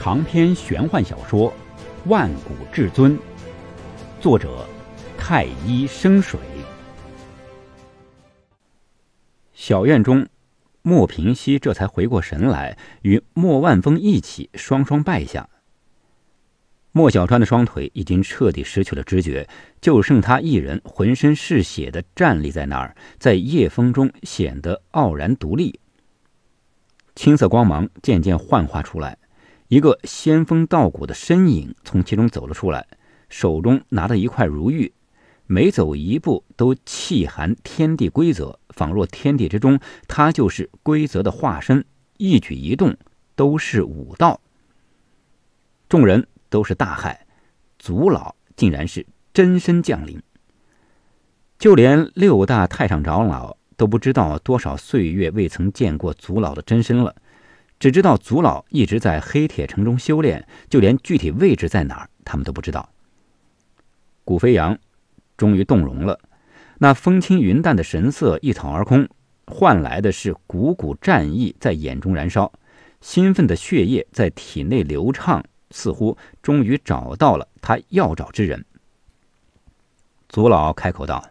长篇玄幻小说《万古至尊》，作者：太一生水。小院中，莫平西这才回过神来，与莫万峰一起双双拜下。莫小川的双腿已经彻底失去了知觉，就剩他一人，浑身是血的站立在那儿，在夜风中显得傲然独立。青色光芒渐渐幻化出来。一个仙风道骨的身影从其中走了出来，手中拿着一块如玉，每走一步都气寒天地规则，仿若天地之中，他就是规则的化身，一举一动都是武道。众人都是大骇，祖老竟然是真身降临，就连六大太上长老都不知道多少岁月未曾见过祖老的真身了。只知道族老一直在黑铁城中修炼，就连具体位置在哪儿，他们都不知道。古飞扬终于动容了，那风轻云淡的神色一扫而空，换来的是股股战意在眼中燃烧，兴奋的血液在体内流畅，似乎终于找到了他要找之人。族老开口道：“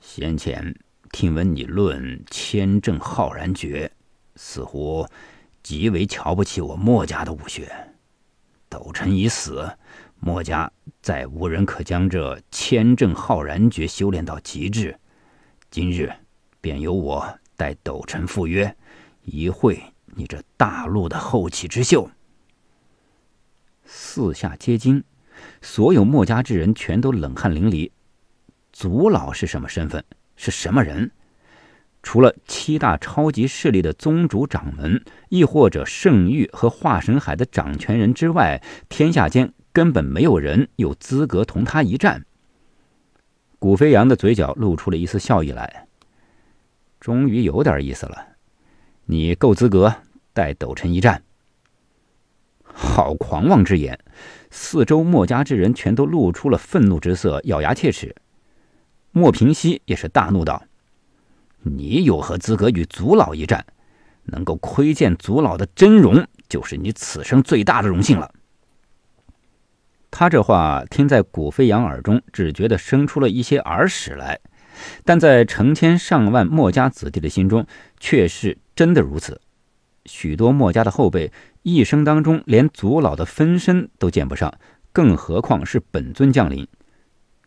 先前听闻你论千证浩然诀。”似乎极为瞧不起我墨家的武学。斗臣已死，墨家再无人可将这千正浩然诀修炼到极致。今日便由我代斗臣赴约，一会你这大陆的后起之秀。四下皆惊，所有墨家之人全都冷汗淋漓。祖老是什么身份？是什么人？除了七大超级势力的宗主掌门，亦或者圣域和化神海的掌权人之外，天下间根本没有人有资格同他一战。古飞扬的嘴角露出了一丝笑意来，终于有点意思了，你够资格带斗臣一战。好狂妄之言！四周墨家之人全都露出了愤怒之色，咬牙切齿。莫平西也是大怒道。你有何资格与族老一战？能够窥见族老的真容，就是你此生最大的荣幸了。他这话听在古飞扬耳中，只觉得生出了一些耳屎来；但在成千上万墨家子弟的心中，却是真的如此。许多墨家的后辈一生当中，连族老的分身都见不上，更何况是本尊降临？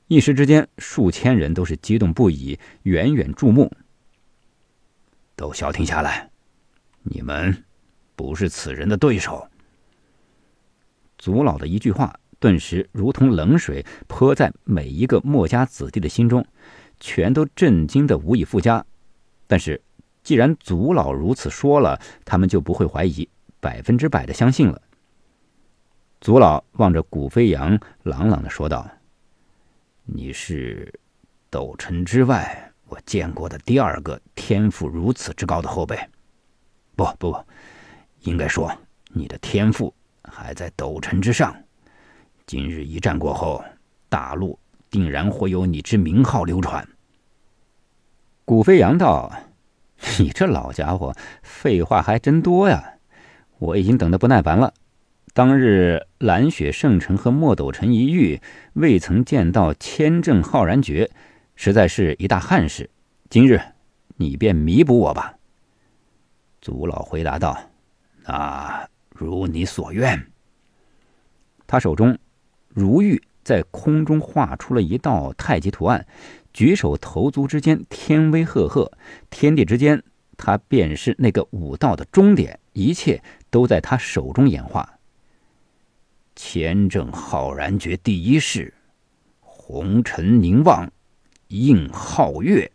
一时之间，数千人都是激动不已，远远注目。都消停下来！你们不是此人的对手。祖老的一句话，顿时如同冷水泼在每一个墨家子弟的心中，全都震惊的无以复加。但是，既然祖老如此说了，他们就不会怀疑，百分之百的相信了。祖老望着谷飞扬，朗朗的说道：“你是斗臣之外。”我见过的第二个天赋如此之高的后辈，不不不，应该说你的天赋还在斗尘之上。今日一战过后，大陆定然会有你之名号流传。古飞扬道：“你这老家伙，废话还真多呀！我已经等得不耐烦了。当日蓝雪圣城和墨斗城一遇，未曾见到千镇浩然诀。”实在是一大憾事，今日，你便弥补我吧。”族老回答道，“那如你所愿。”他手中，如玉在空中画出了一道太极图案，举手投足之间，天威赫赫。天地之间，他便是那个武道的终点，一切都在他手中演化。千正浩然诀第一式，红尘凝望。应皓月，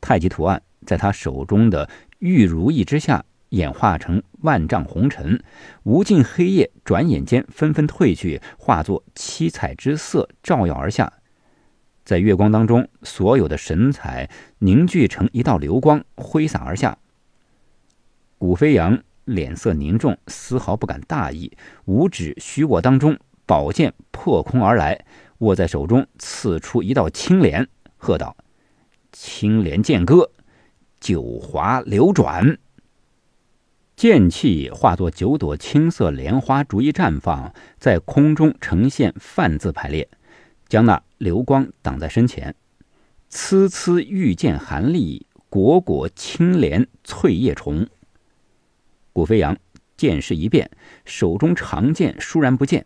太极图案在他手中的玉如意之下演化成万丈红尘，无尽黑夜，转眼间纷纷褪去，化作七彩之色，照耀而下。在月光当中，所有的神采凝聚成一道流光，挥洒而下。古飞扬脸色凝重，丝毫不敢大意，五指虚握当中，宝剑破空而来。握在手中，刺出一道青莲，喝道：“青莲剑歌，九华流转。”剑气化作九朵青色莲花，逐一绽放在空中，呈现“范”字排列，将那流光挡在身前。呲呲，玉剑寒厉，果果青莲翠叶重。古飞扬剑势一变，手中长剑倏然不见。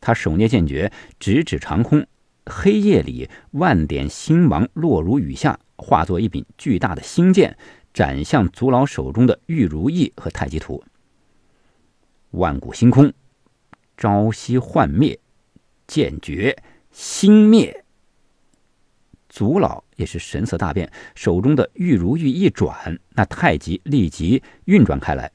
他手捏剑诀，直指长空。黑夜里，万点星芒落如雨下，化作一柄巨大的星剑，斩向族老手中的玉如意和太极图。万古星空，朝夕幻灭，剑诀星灭。族老也是神色大变，手中的玉如意一转，那太极立即运转开来，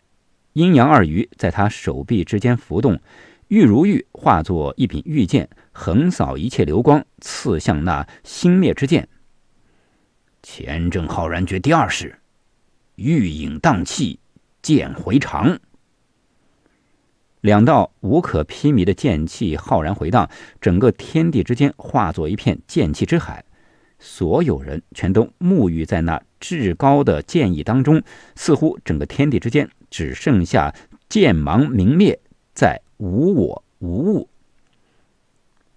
阴阳二鱼在他手臂之间浮动。玉如玉化作一柄玉剑，横扫一切流光，刺向那星灭之剑。钱正浩然决第二式，玉影荡气，剑回长。两道无可匹敌的剑气浩然回荡，整个天地之间化作一片剑气之海，所有人全都沐浴在那至高的剑意当中，似乎整个天地之间只剩下剑芒明灭在。无我无物，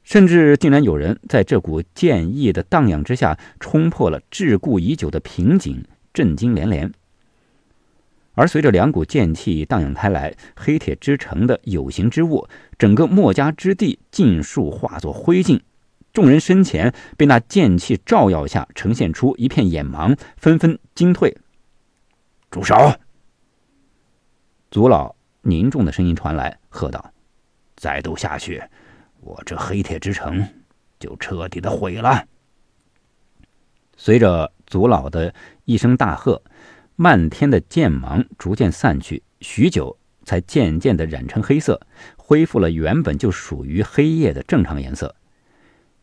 甚至竟然有人在这股剑意的荡漾之下冲破了桎梏已久的瓶颈，震惊连连。而随着两股剑气荡漾开来，黑铁之城的有形之物，整个墨家之地尽数化作灰烬。众人身前被那剑气照耀下，呈现出一片眼盲，纷纷惊退。住手！族老凝重的声音传来。喝道：“再度下去，我这黑铁之城就彻底的毁了。”随着祖老的一声大喝，漫天的剑芒逐渐散去，许久才渐渐的染成黑色，恢复了原本就属于黑夜的正常颜色。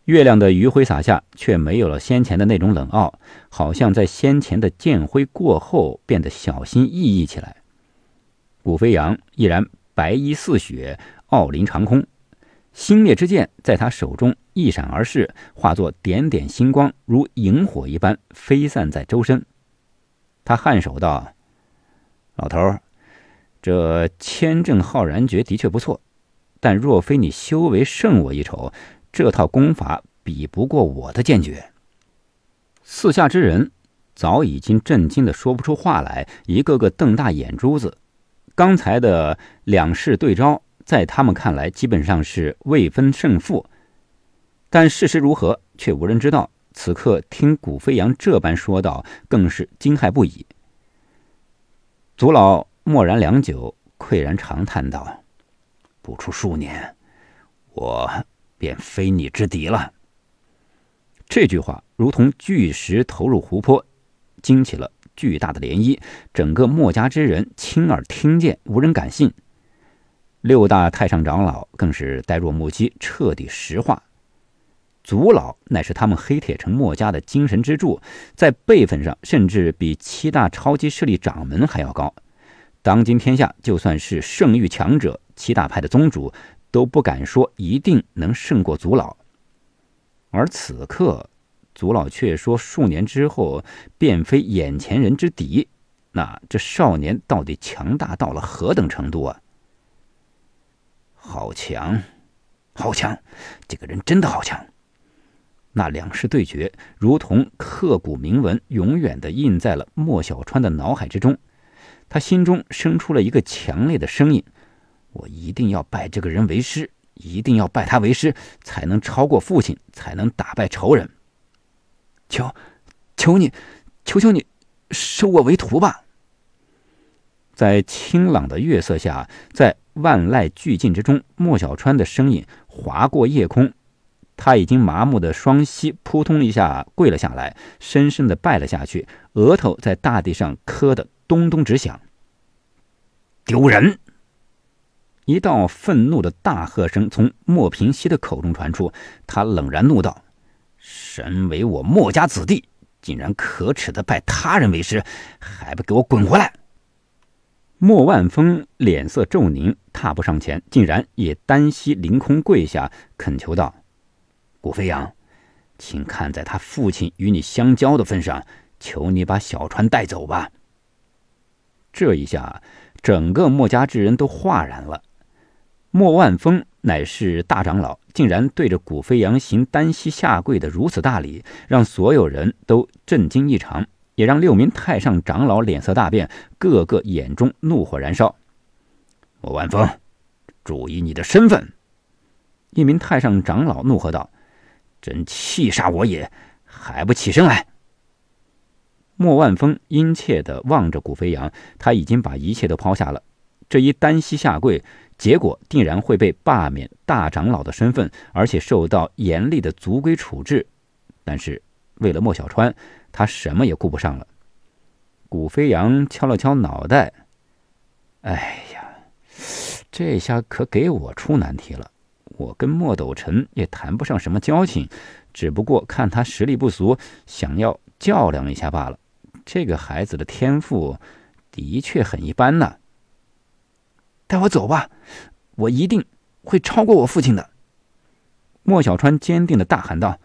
月亮的余晖洒下，却没有了先前的那种冷傲，好像在先前的剑辉过后变得小心翼翼起来。古飞扬依然。白衣似雪，傲临长空。星灭之剑在他手中一闪而逝，化作点点星光，如萤火一般飞散在周身。他颔首道：“老头，这千阵浩然诀的确不错，但若非你修为胜我一筹，这套功法比不过我的剑诀。”四下之人早已经震惊的说不出话来，一个个瞪大眼珠子。刚才的两式对招，在他们看来基本上是未分胜负，但事实如何却无人知道。此刻听古飞扬这般说道，更是惊骇不已。祖老默然良久，喟然长叹道：“不出数年，我便非你之敌了。”这句话如同巨石投入湖泊，惊起了。巨大的涟漪，整个墨家之人亲耳听见，无人敢信。六大太上长老更是呆若木鸡，彻底石化。祖老乃是他们黑铁城墨家的精神支柱，在辈分上甚至比七大超级势力掌门还要高。当今天下，就算是圣域强者、七大派的宗主，都不敢说一定能胜过祖老。而此刻，祖老却说：“数年之后，便非眼前人之敌。那这少年到底强大到了何等程度啊？好强，好强！这个人真的好强！那两世对决，如同刻骨铭文，永远的印在了莫小川的脑海之中。他心中生出了一个强烈的声音：我一定要拜这个人为师，一定要拜他为师，才能超过父亲，才能打败仇人。”求，求你，求求你，收我为徒吧！在清朗的月色下，在万籁俱静之中，莫小川的声音划过夜空。他已经麻木的双膝扑通一下跪了下来，深深的拜了下去，额头在大地上磕的咚咚直响。丢人！一道愤怒的大喝声从莫平西的口中传出，他冷然怒道。身为我墨家子弟，竟然可耻的拜他人为师，还不给我滚回来！莫万峰脸色骤凝，踏步上前，竟然也单膝凌空跪下，恳求道：“古飞扬，请看在他父亲与你相交的份上，求你把小川带走吧。”这一下，整个墨家之人都哗然了。莫万峰。乃是大长老，竟然对着古飞扬行单膝下跪的如此大礼，让所有人都震惊异常，也让六名太上长老脸色大变，个个眼中怒火燃烧。莫万峰，注意你的身份！一名太上长老怒喝道：“真气煞我也，还不起身来？”莫万峰殷切地望着古飞扬，他已经把一切都抛下了，这一单膝下跪。结果定然会被罢免大长老的身份，而且受到严厉的族规处置。但是，为了莫小川，他什么也顾不上了。古飞扬敲了敲脑袋：“哎呀，这下可给我出难题了。我跟莫斗臣也谈不上什么交情，只不过看他实力不俗，想要较量一下罢了。这个孩子的天赋的确很一般呐。”带我走吧，我一定会超过我父亲的。莫小川坚定的大喊道：“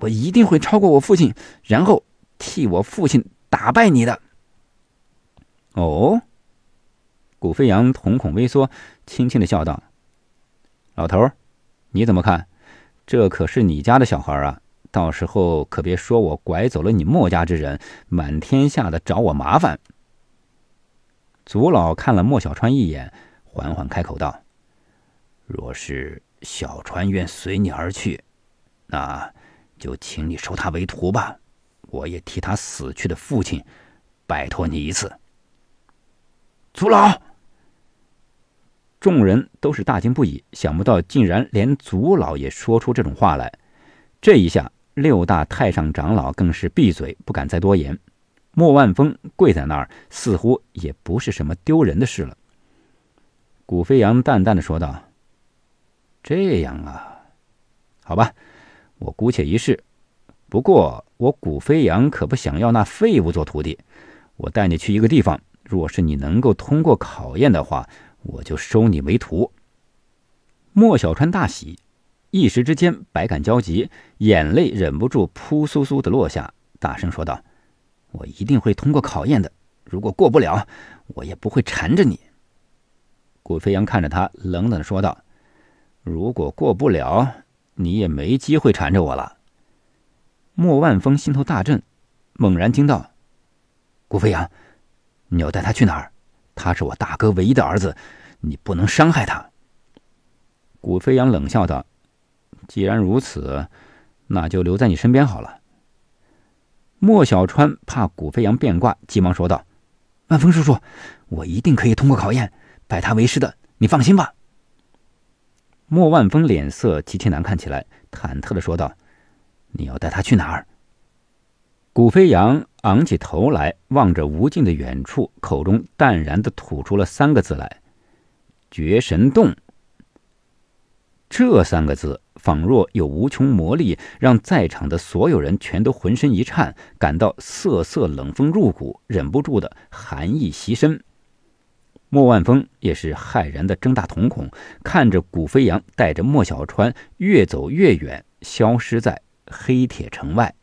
我一定会超过我父亲，然后替我父亲打败你的。”哦，古飞扬瞳孔微缩，轻轻的笑道：“老头，你怎么看？这可是你家的小孩啊！到时候可别说我拐走了你莫家之人，满天下的找我麻烦。”族老看了莫小川一眼，缓缓开口道：“若是小川愿随你而去，那就请你收他为徒吧。我也替他死去的父亲，拜托你一次。”族老，众人都是大惊不已，想不到竟然连族老也说出这种话来。这一下，六大太上长老更是闭嘴，不敢再多言。莫万峰跪在那儿，似乎也不是什么丢人的事了。古飞扬淡淡的说道：“这样啊，好吧，我姑且一试。不过我古飞扬可不想要那废物做徒弟。我带你去一个地方，若是你能够通过考验的话，我就收你为徒。”莫小川大喜，一时之间百感交集，眼泪忍不住扑簌簌的落下，大声说道。我一定会通过考验的。如果过不了，我也不会缠着你。古飞扬看着他，冷冷说道：“如果过不了，你也没机会缠着我了。”莫万峰心头大震，猛然惊道：“古飞扬，你要带他去哪儿？他是我大哥唯一的儿子，你不能伤害他。”古飞扬冷笑道：“既然如此，那就留在你身边好了。”莫小川怕古飞扬变卦，急忙说道：“万峰叔叔，我一定可以通过考验，拜他为师的，你放心吧。”莫万峰脸色极其难看起来，忐忑的说道：“你要带他去哪儿？”古飞扬昂起头来，望着无尽的远处，口中淡然的吐出了三个字来：“绝神洞。”这三个字。仿若有无穷魔力，让在场的所有人全都浑身一颤，感到瑟瑟冷风入骨，忍不住的寒意袭身。莫万峰也是骇然的睁大瞳孔，看着古飞扬带着莫小川越走越远，消失在黑铁城外。